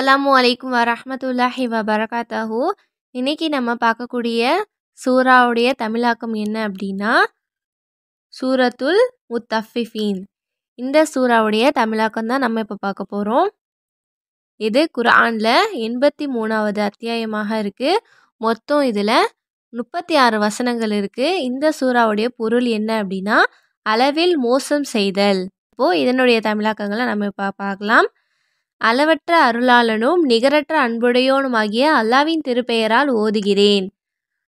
அலாம் வலைக்கம் வரமத்துல்லாஹி வபரகாத்தாஹூ இன்னைக்கு நம்ம பார்க்கக்கூடிய சூராவுடைய தமிழாக்கம் என்ன அப்படின்னா சூரத்துல் முத்தஃபிஃபீன் இந்த சூராவுடைய தமிழாக்கம் தான் நம்ம இப்போ பார்க்க போகிறோம் இது குரானில் எண்பத்தி மூணாவது அத்தியாயமாக இருக்குது மொத்தம் இதில் முப்பத்தி ஆறு வசனங்கள் இருக்குது இந்த சூறாவுடைய பொருள் என்ன அப்படின்னா அளவில் மோசம் செய்தல் இப்போது இதனுடைய தமிழாக்கங்களை நம்ம இப்போ பார்க்கலாம் அளவற்ற அருளாளனும் நிகரற்ற அன்புடையோனுமாகிய அல்லாவின் திருப்பெயரால் ஓதுகிறேன்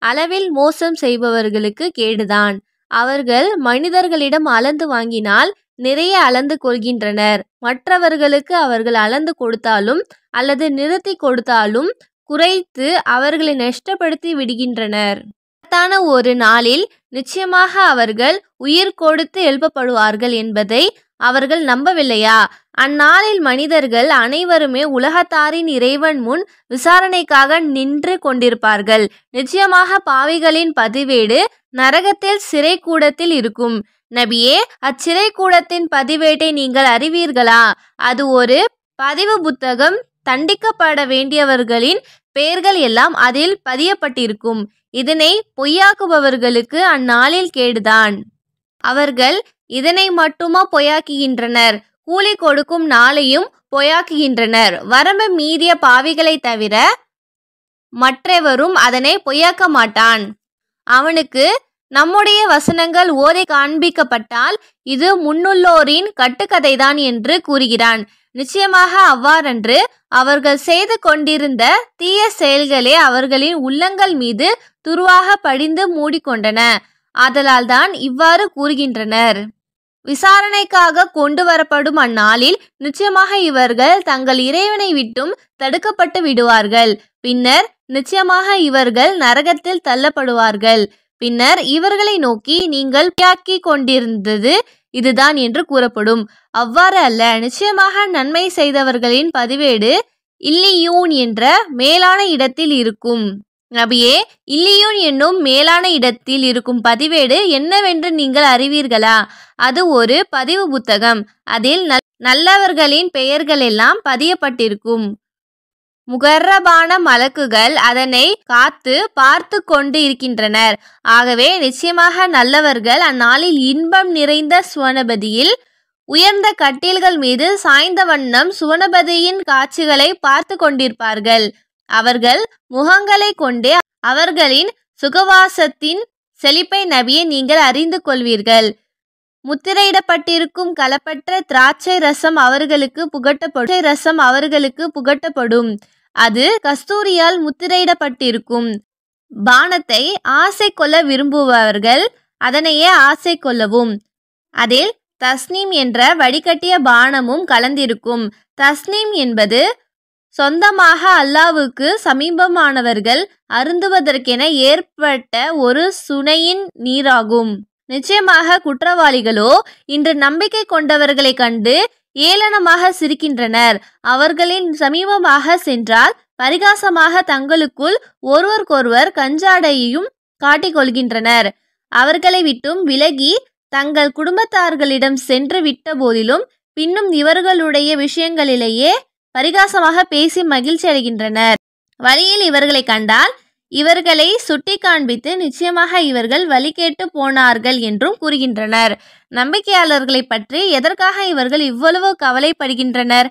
அளவில் மோசம் செய்பவர்களுக்கு கேடுதான் அவர்கள் மனிதர்களிடம் அளந்து வாங்கினால் நிறைய அளந்து கொள்கின்றனர் மற்றவர்களுக்கு அவர்கள் அளந்து கொடுத்தாலும் அல்லது நிறுத்தி கொடுத்தாலும் குறைத்து அவர்களை நஷ்டப்படுத்தி விடுகின்றனர் ஒரு நாளில் நிச்சயமாக அவர்கள் உயிர் கொடுத்து எழுப்பப்படுவார்கள் என்பதை அவர்கள் நம்பவில்லையா அந்நாளில் மனிதர்கள் அனைவருமே உலகத்தாரின் இறைவன் முன் விசாரணைக்காக நின்று கொண்டிருப்பார்கள் நிச்சயமாக பாவிகளின் பதிவேடு நரகத்தில் சிறை கூடத்தில் இருக்கும் நபியே அச்சிறை கூடத்தின் பதிவேட்டை நீங்கள் அறிவீர்களா அது ஒரு பதிவு புத்தகம் தண்டிக்கப்பட வேண்டியவர்களின் பெயர்கள் எல்லாம் அதில் பதியப்பட்டிருக்கும் இதனை பொய்யாக்குபவர்களுக்கு அந்நாளில் கேடுதான் அவர்கள் இதனை மட்டுமா பொயாக்குகின்றனர் கூலி கொடுக்கும் நாளையும் பொயாக்குகின்றனர் வரம்பு மீறிய பாவிகளை தவிர மற்றவரும் அதனை பொய்யாக்க மாட்டான் அவனுக்கு நம்முடைய வசனங்கள் ஓதை காண்பிக்கப்பட்டால் இது முன்னுள்ளோரின் கட்டுக்கதைதான் என்று கூறுகிறான் நிச்சயமாக அவ்வாறன்று அவர்கள் செய்து கொண்டிருந்த தீய செயல்களே அவர்களின் உள்ளங்கள் மீது துருவாக படிந்து மூடிக்கொண்டன ஆதலால்தான் இவ்வாறு கூறுகின்றனர் விசாரணைக்காக கொண்டு வரப்படும் அந்நாளில் நிச்சயமாக இவர்கள் தங்கள் இறைவனை விட்டும் தடுக்கப்பட்டு விடுவார்கள் பின்னர் நிச்சயமாக இவர்கள் நரகத்தில் தள்ளப்படுவார்கள் பின்னர் இவர்களை நோக்கி நீங்கள் பியாக்கி கொண்டிருந்தது இதுதான் என்று கூறப்படும் அவ்வாறு அல்ல நிச்சயமாக நன்மை செய்தவர்களின் பதிவேடு இல்லியூன் என்ற மேலான இடத்தில் இருக்கும் நபியே இல்லியூன் என்னும் மேலான இடத்தில் இருக்கும் பதிவேடு என்னவென்று நீங்கள் அறிவீர்களா அது ஒரு பதிவு புத்தகம் அதில் நல்லவர்களின் பெயர்கள் எல்லாம் பதியப்பட்டிருக்கும் முகர்ரபான மலக்குகள் அதனை காத்து பார்த்து கொண்டு இருக்கின்றனர் ஆகவே நிச்சயமாக நல்லவர்கள் அந்நாளில் இன்பம் நிறைந்த சுவனபதியில் உயர்ந்த கட்டில்கள் மீது சாய்ந்த வண்ணம் சுவனபதியின் காட்சிகளை பார்த்து கொண்டிருப்பார்கள் அவர்கள் முகங்களை கொண்டே அவர்களின் சுகவாசத்தின் செழிப்பை நபியை நீங்கள் அறிந்து கொள்வீர்கள் முத்திரையிடப்பட்டிருக்கும் கலப்பற்ற திராட்சை ரசம் அவர்களுக்கு புகட்டப்படும் ரசம் அவர்களுக்கு புகட்டப்படும் அது கஸ்தூரியால் முத்திரையிடப்பட்டிருக்கும் பானத்தை ஆசை கொள்ள விரும்புபவர்கள் அதனையே ஆசை கொள்ளவும் அதில் தஸ்னீம் என்ற வடிகட்டிய பானமும் கலந்திருக்கும் தஸ்னீம் என்பது சொந்தமாக அல்லாவுக்கு சமீபமானவர்கள் அருந்துவதற்கென ஏற்பட்ட ஒரு சுனையின் நீராகும் நிச்சயமாக குற்றவாளிகளோ இன்று நம்பிக்கை கொண்டவர்களை கண்டு ஏளனமாக சிரிக்கின்றனர் அவர்களின் சமீபமாக சென்றால் பரிகாசமாக தங்களுக்குள் ஒருவருக்கொருவர் கஞ்சாடையையும் காட்டிக்கொள்கின்றனர் அவர்களை விட்டும் விலகி தங்கள் குடும்பத்தார்களிடம் சென்று விட்ட போதிலும் பின்னும் இவர்களுடைய விஷயங்களிலேயே பரிகாசமாக பேசி மகிழ்ச்சி அடைகின்றனர் வழியில் இவர்களை கண்டால் இவர்களை சுட்டி காண்பித்து நிச்சயமாக இவர்கள் வழி கேட்டு போனார்கள் என்றும் கூறுகின்றனர் நம்பிக்கையாளர்களை பற்றி எதற்காக இவர்கள் இவ்வளவு கவலைப்படுகின்றனர்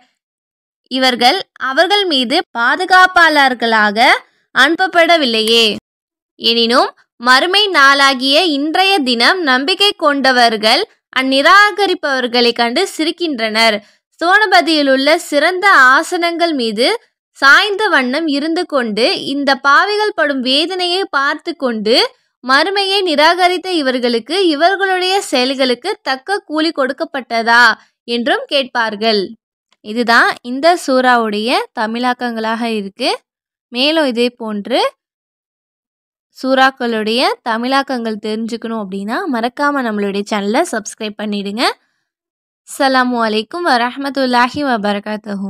இவர்கள் அவர்கள் மீது பாதுகாப்பாளர்களாக அனுப்பப்படவில்லையே எனினும் மறுமை நாளாகிய இன்றைய தினம் நம்பிக்கை கொண்டவர்கள் அந்நிராகரிப்பவர்களை கண்டு சிரிக்கின்றனர் சோனபதியில் உள்ள சிறந்த ஆசனங்கள் மீது சாய்ந்த வண்ணம் இருந்து கொண்டு இந்த பாவிகள் படும் வேதனையை பார்த்து கொண்டு மறுமையை நிராகரித்த இவர்களுக்கு இவர்களுடைய செயல்களுக்கு தக்க கூலி கொடுக்கப்பட்டதா என்றும் கேட்பார்கள் இதுதான் இந்த சூறாவுடைய தமிழாக்கங்களாக இருக்கு மேலும் இதே போன்று சூறாக்களுடைய தமிழாக்கங்கள் தெரிஞ்சுக்கணும் அப்படின்னா மறக்காமல் நம்மளுடைய சேனலை சப்ஸ்கிரைப் பண்ணிடுங்க அஸ்லாம் வலைக்கம் வரமத்துல்லாஹி வபர்காத்தூ